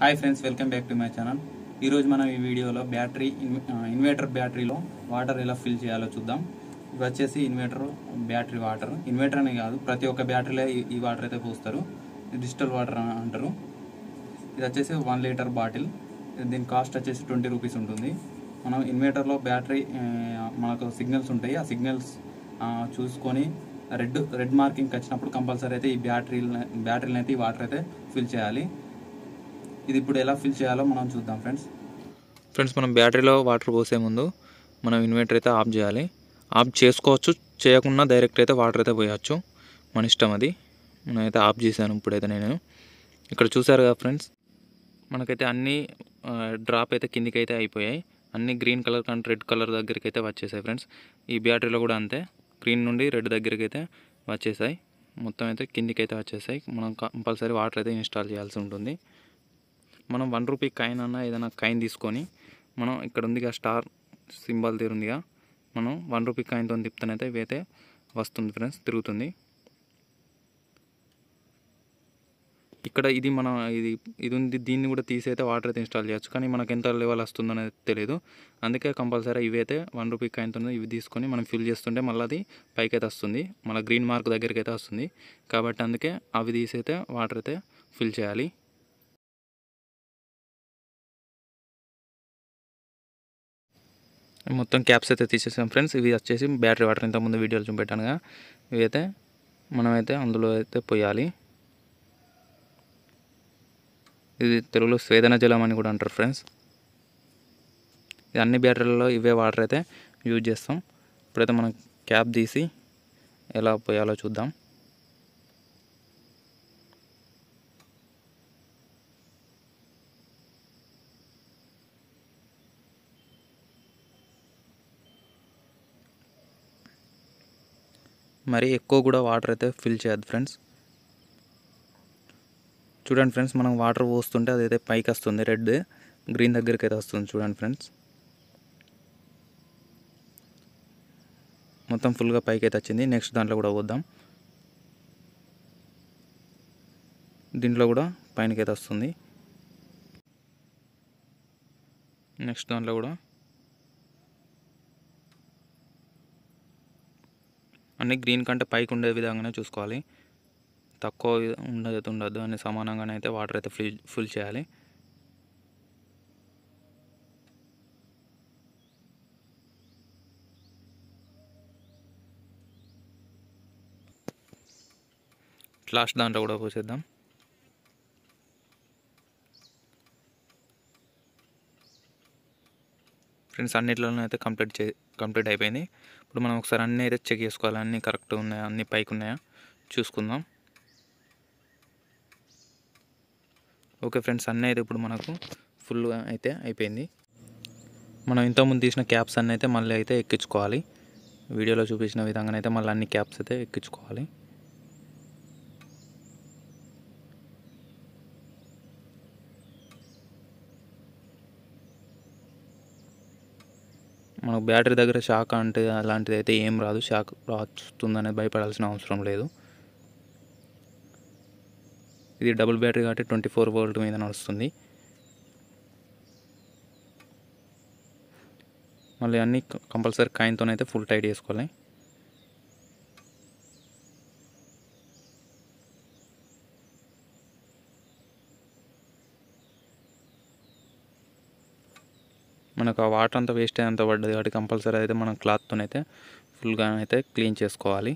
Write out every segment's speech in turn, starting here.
hi friends welcome back to my channel ఈరోజు మనం ఈ వీడియోలో బ్యాటరీ ఇన్వర్టర్ బ్యాటరీలో వాటర్ ఎలా ఫిల్ చేయాలో చూద్దాం ఇవి వచ్చేసి ఇన్వర్టర్ బ్యాటరీ వాటర్ ఇన్వర్టర్ అనే కాదు ప్రతి ఒక్క బ్యాటరీలో ఈ వాటర్ అయితే పోస్తారు డిజిటల్ వాటర్ అంటారు ఇది వచ్చేసి వన్ లీటర్ బాటిల్ దీని కాస్ట్ వచ్చేసి ట్వంటీ రూపీస్ ఉంటుంది మనం ఇన్వర్టర్లో బ్యాటరీ మనకు సిగ్నల్స్ ఉంటాయి ఆ సిగ్నల్స్ చూసుకొని రెడ్ రెడ్ మార్కింగ్కి వచ్చినప్పుడు కంపల్సరీ అయితే ఈ బ్యాటరీ బ్యాటరీని అయితే ఈ వాటర్ అయితే ఫిల్ చేయాలి ఇది ఇప్పుడు ఎలా ఫిల్ చేయాలో మనం చూద్దాం ఫ్రెండ్స్ ఫ్రెండ్స్ మనం బ్యాటరీలో వాటర్ పోసే ముందు మనం ఇన్వర్టర్ అయితే ఆఫ్ చేయాలి ఆఫ్ చేసుకోవచ్చు చేయకుండా డైరెక్ట్ అయితే వాటర్ అయితే పోయచ్చు మన ఇష్టం అది నేనైతే ఆఫ్ చేశాను ఇప్పుడైతే నేను ఇక్కడ చూసారు కదా ఫ్రెండ్స్ మనకైతే అన్ని డ్రాప్ అయితే కిందికి అయితే అయిపోయాయి అన్ని గ్రీన్ కలర్ కానీ రెడ్ కలర్ దగ్గరికి అయితే వచ్చేసాయి ఫ్రెండ్స్ ఈ బ్యాటరీలో కూడా అంతే గ్రీన్ నుండి రెడ్ దగ్గరికి అయితే వచ్చేసాయి మొత్తం అయితే కిందికి అయితే వచ్చేసాయి మనం కంపల్సరీ వాటర్ అయితే ఇన్స్టాల్ చేయాల్సి ఉంటుంది మనం వన్ రూపీ కాయిన్ అన్న ఏదైనా కాయిన్ తీసుకొని మనం ఇక్కడ ఉందిగా స్టార్ సింబల్ తీరుందిగా మనం వన్ రూపీ కాయిన్తో తిప్పుతానైతే ఇవైతే వస్తుంది ఫ్రెండ్స్ తిరుగుతుంది ఇక్కడ ఇది మన ఇది ఇది ఉంది దీన్ని కూడా తీసి అయితే వాటర్ అయితే ఇన్స్టాల్ చేయొచ్చు కానీ మనకు ఎంత లెవెల్ వస్తుందనేది తెలియదు అందుకే కంపల్సరీ ఇవైతే వన్ రూపీ కాయిన్తో ఇవి తీసుకొని మనం ఫిల్ చేస్తుంటే మళ్ళీ అది పైకి అయితే వస్తుంది మళ్ళీ గ్రీన్ మార్క్ దగ్గరికి అయితే వస్తుంది కాబట్టి అందుకే అవి తీసి అయితే వాటర్ అయితే ఫిల్ చేయాలి మొత్తం క్యాప్స్ అయితే తీసేసాం ఫ్రెండ్స్ ఇవి వచ్చేసి బ్యాటరీ వాటర్ ఇంతకుముందు వీడియోలు చూపెట్టానుగా అయితే మనమైతే అందులో అయితే పోయాలి ఇది తెలుగులో స్వేదన జలం అని కూడా అంటారు ఫ్రెండ్స్ ఇది అన్ని బ్యాటరీలలో ఇవే వాటర్ అయితే యూజ్ చేస్తాం ఇప్పుడైతే మనం క్యాప్ తీసి ఎలా పోయాలో చూద్దాం మరీ ఎక్కువ కూడా వాటర్ అయితే ఫిల్ చేయద్దు ఫ్రెండ్స్ చూడండి ఫ్రెండ్స్ మనం వాటర్ పోస్తుంటే అదైతే పైకి వస్తుంది రెడ్ గ్రీన్ దగ్గరికి అయితే వస్తుంది చూడండి ఫ్రెండ్స్ మొత్తం ఫుల్గా పైకి అయితే వచ్చింది నెక్స్ట్ దాంట్లో కూడా పోద్దాం దీంట్లో కూడా పైనకైతే వస్తుంది నెక్స్ట్ దాంట్లో కూడా అన్నీ గ్రీన్ కంటే పైకి ఉండే విధంగానే చూసుకోవాలి తక్కువ ఉండదు ఉండద్దు అని సమానంగానే అయితే వాటర్ అయితే ఫుల్ ఫుల్ చేయాలి లాస్ట్ దాంట్లో కూడా పోసేద్దాం ఫ్రెండ్స్ అన్నిట్లోనే అయితే కంప్లీట్ చే కంప్లీట్ అయిపోయింది ఇప్పుడు మనం ఒకసారి అన్నీ అయితే చెక్ చేసుకోవాలి అన్నీ కరెక్ట్ ఉన్నాయా అన్నీ పైకి ఉన్నాయా చూసుకుందాం ఓకే ఫ్రెండ్స్ అన్నీ అయితే ఇప్పుడు మనకు ఫుల్గా అయితే అయిపోయింది మనం ఇంతకుముందు తీసిన క్యాప్స్ అన్నీ అయితే మళ్ళీ అయితే ఎక్కించుకోవాలి వీడియోలో చూపించిన విధంగానైతే మళ్ళీ అన్ని క్యాప్స్ అయితే ఎక్కించుకోవాలి మనకు బ్యాటరీ దగ్గర షాక్ అంటే అలాంటిది అయితే ఏం రాదు షాక్ వస్తుందనేది భయపడాల్సిన అవసరం లేదు ఇది డబుల్ బ్యాటరీ కాబట్టి ట్వంటీ ఫోర్ వోల్ట్ మీద నడుస్తుంది మళ్ళీ అన్నీ కంపల్సరీ కాయిన్తోనైతే ఫుల్ టైట్ చేసుకోవాలి మనకు ఆ వాటర్ అంతా వేస్ట్ అయ్యేంత పడ్డది కాబట్టి కంపల్సరీ అయితే మనం అయితే ఫుల్గా అయితే క్లీన్ చేసుకోవాలి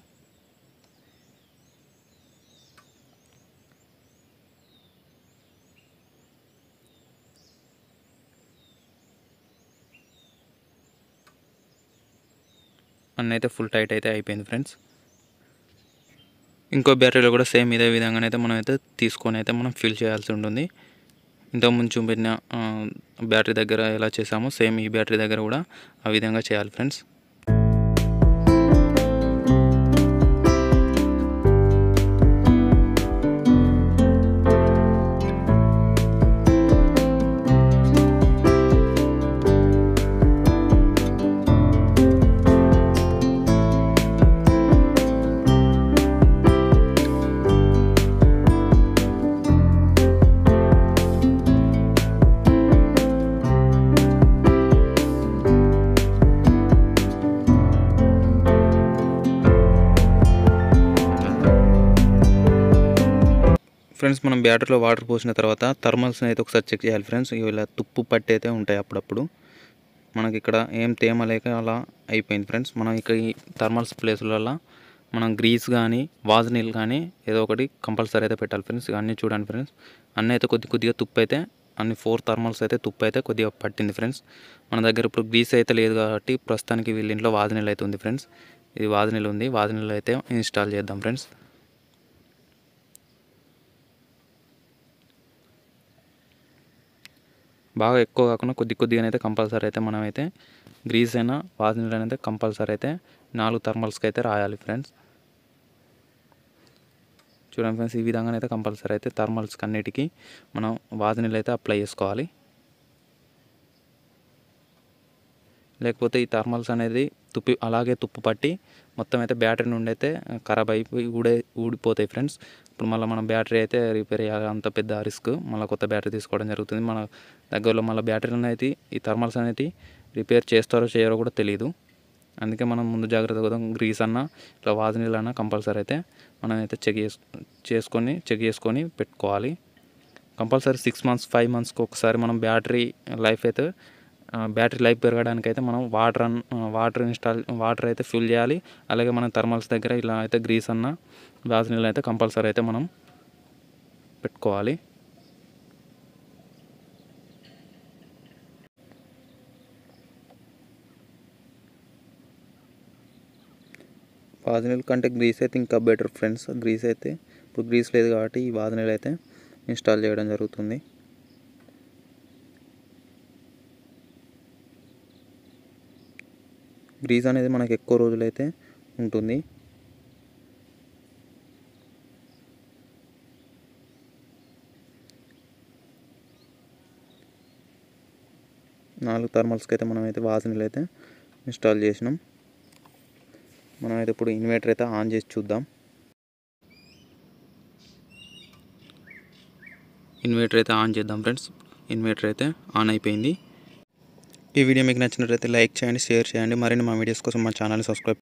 అన్నైతే ఫుల్ టైట్ అయితే అయిపోయింది ఫ్రెండ్స్ ఇంకో బ్యాటరీలో కూడా సేమ్ ఇదే విధంగానైతే మనం అయితే తీసుకొని అయితే మనం ఫిల్ చేయాల్సి ఉంటుంది ఇంతకుముందు చూపెట్టిన బ్యాటరీ దగ్గర ఎలా చేసామో సేమ్ ఈ బ్యాటరీ దగ్గర కూడా ఆ విధంగా చేయాలి ఫ్రెండ్స్ ఫ్రెండ్స్ మనం బ్యాటరీలో వాటర్ పోసిన తర్వాత థర్మల్స్ని అయితే ఒకసారి చెక్ చేయాలి ఫ్రెండ్స్ ఇలా తుప్పు పట్టి అయితే ఉంటాయి అప్పుడప్పుడు మనకి ఇక్కడ ఏం తేమ లేక అలా అయిపోయింది ఫ్రెండ్స్ మనం ఇక్కడ ఈ థర్మల్స్ ప్లేసులలో మనం గ్రీస్ కానీ వాజ్నీల్ కానీ ఏదో ఒకటి కంపల్సరీ అయితే పెట్టాలి ఫ్రెండ్స్ అన్నీ చూడండి ఫ్రెండ్స్ అన్నీ అయితే కొద్ది కొద్దిగా తుప్పు అయితే అన్ని ఫోర్ థర్మల్స్ అయితే తుప్పు అయితే కొద్దిగా పట్టింది ఫ్రెండ్స్ మన దగ్గర ఇప్పుడు గ్రీస్ అయితే లేదు కాబట్టి ప్రస్తుతానికి వీళ్ళ ఇంట్లో వాజ్నీల్ అయితే ఉంది ఫ్రెండ్స్ ఇది వాజ్నీల్ ఉంది వాజ్నీల్ అయితే ఇన్స్టాల్ చేద్దాం ఫ్రెండ్స్ బాగా ఎక్కువ కాకుండా కొద్ది కొద్దిగా అయితే కంపల్సరీ అయితే మనమైతే గ్రీస్ అయినా వాసనీలు అయితే కంపల్సరీ అయితే నాలుగు థర్మల్స్కి అయితే రాయాలి ఫ్రెండ్స్ చూడండి ఫ్రెండ్స్ ఈ విధంగా అయితే కంపల్సరీ అయితే థర్మల్స్కి అన్నిటికీ మనం వాసనీలు అయితే అప్లై చేసుకోవాలి లేకపోతే ఈ థర్మల్స్ అనేది తుప్పి అలాగే తుప్పు పట్టి మొత్తం అయితే బ్యాటరీ నుండి అయితే ఖరాబ్ అయిపోయి ఊడే ఊడిపోతాయి ఫ్రెండ్స్ ఇప్పుడు మళ్ళీ మనం బ్యాటరీ అయితే రిపేర్ అంత పెద్ద రిస్క్ మళ్ళీ కొత్త బ్యాటరీ తీసుకోవడం జరుగుతుంది మన దగ్గరలో మళ్ళీ బ్యాటరీ అనేది ఈ థర్మల్స్ అనేది రిపేర్ చేస్తారో చేయరో కూడా తెలియదు అందుకే మనం ముందు జాగ్రత్తగా గ్రీస్ అన్న ఇట్లా వాజనీళ్ళు అన్న కంపల్సరీ అయితే మనం అయితే చెక్ చేసుకొని చెక్ చేసుకొని పెట్టుకోవాలి కంపల్సరీ సిక్స్ మంత్స్ ఫైవ్ మంత్స్కి ఒకసారి మనం బ్యాటరీ లైఫ్ అయితే బ్యాటరీ లైఫ్ పెరగడానికి అయితే మనం వాటర్ అన్ వాటర్ ఇన్స్టాల్ వాటర్ అయితే ఫిల్ చేయాలి అలాగే మనం థర్మల్స్ దగ్గర ఇలా అయితే గ్రీస్ అన్న నీళ్ళు అయితే కంపల్సరీ అయితే మనం పెట్టుకోవాలి వాజనీల్ కంటే గ్రీస్ అయితే ఇంకా బెటర్ ఫ్రెండ్స్ గ్రీస్ అయితే ఇప్పుడు గ్రీస్ లేదు కాబట్టి ఈ వాజనీల్ అయితే ఇన్స్టాల్ చేయడం జరుగుతుంది బ్రీజ్ అనేది మనకు ఎక్కువ రోజులైతే ఉంటుంది నాలుగు థర్మల్స్కి అయితే మనమైతే వాసనలు అయితే ఇన్స్టాల్ చేసినాం మనమైతే ఇప్పుడు ఇన్వర్టర్ అయితే ఆన్ చేసి చూద్దాం ఇన్వర్టర్ అయితే ఆన్ చేద్దాం ఫ్రెండ్స్ ఇన్వర్టర్ అయితే ఆన్ అయిపోయింది ఈ వీడియో మీకు నచ్చినట్లయితే లైక్ చేయండి షేర్ చేయండి మరిన్ని మా వీడియోస్ కోసం మా ఛానల్ని సబ్స్క్రైబ్